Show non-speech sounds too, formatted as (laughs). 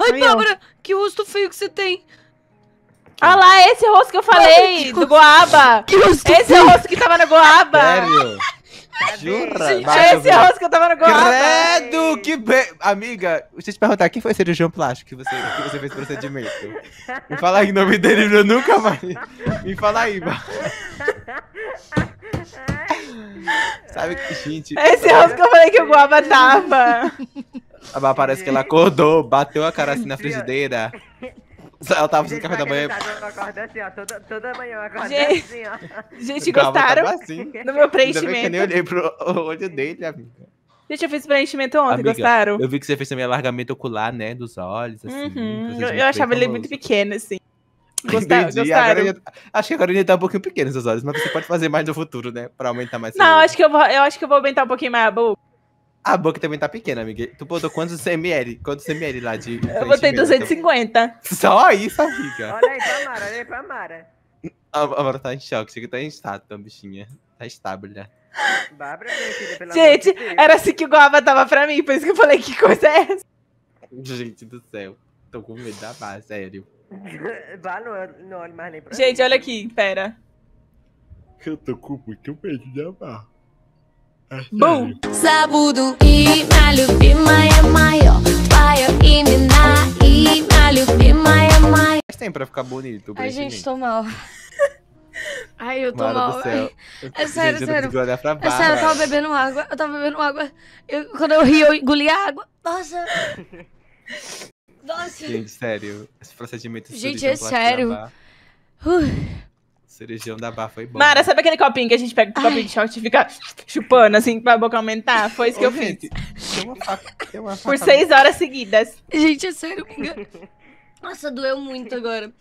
Ai, Bárbara, que rosto feio que você tem. Ah lá, esse rosto que eu falei, Ai, do Goaba. Que rosto esse feio. é o rosto que tava no Goaba. Sério? Jura? Gente, é esse rosto que eu tava no Goaba. Credo, que be... Amiga, deixa eu te perguntar, quem foi o cirurgião plástico que você, que você fez procedimento? Me fala aí o nome dele, eu nunca mais. Me fala aí, Sabe que, gente. Esse rosto que eu falei que o Goaba tava. Ela parece que ela acordou, bateu a cara assim na frigideira. Ela tava fazendo café da manhã. acordo assim, ó. Toda, toda manhã eu acordo gente, assim, ó. Gente, gostaram assim. do meu preenchimento? eu nem olhei pro olho dele, amiga. Gente, eu fiz preenchimento ontem, amiga, gostaram? Eu vi que você fez também alargamento ocular, né? Dos olhos, assim. Uhum, eu, eu achava ele muito pequeno, assim. (laughs) Entendi. Gostaram? Agora, tá, acho que agora ele tá um pouquinho pequeno, seus olhos, mas você pode fazer mais no futuro, né? Pra aumentar mais. Não, acho que eu, vou, eu acho que eu vou aumentar um pouquinho mais a boca. A boca também tá pequena, amiga. Tu botou quantos ml? Quantos ml lá de. Eu botei 250. Só isso, amiga. Olha aí pra Mara, olha aí pra Mara. A, a Mara tá em choque, chega tá em estátua, bichinha. Tá estábula. Bárbara, minha filha, Gente, de era assim que o Guava tava pra mim, por isso que eu falei que coisa é essa. Gente do céu, tô com medo da barra, sério. Vá, (laughs) não, não olhe mais nem pra Gente, mim. olha aqui, pera. Eu tô com muito medo da barra. Boom! Zabudu ima ljubimaya moja, tvoje imena ima ljubimaya Mas tem pra ficar bonito. Ai, gente, tô mal. (laughs) Ai, eu tô mal. é sério, sério. Eu pra é sério, eu tava bebendo água. Eu tava bebendo água. Eu, quando eu ri, eu engoli água. Nossa. (laughs) Nossa. Gente, sério. Esse procedimento Gente, é sério. Uh. Cirurgião da barra foi bom. Mara, né? sabe aquele copinho que a gente pega o copinho de shot e fica chupando assim pra boca aumentar? Foi isso Ô, que eu gente, fiz. Tem uma faca, tem uma faca Por seis horas seguidas. Gente, é sério. (laughs) Nossa, doeu muito agora.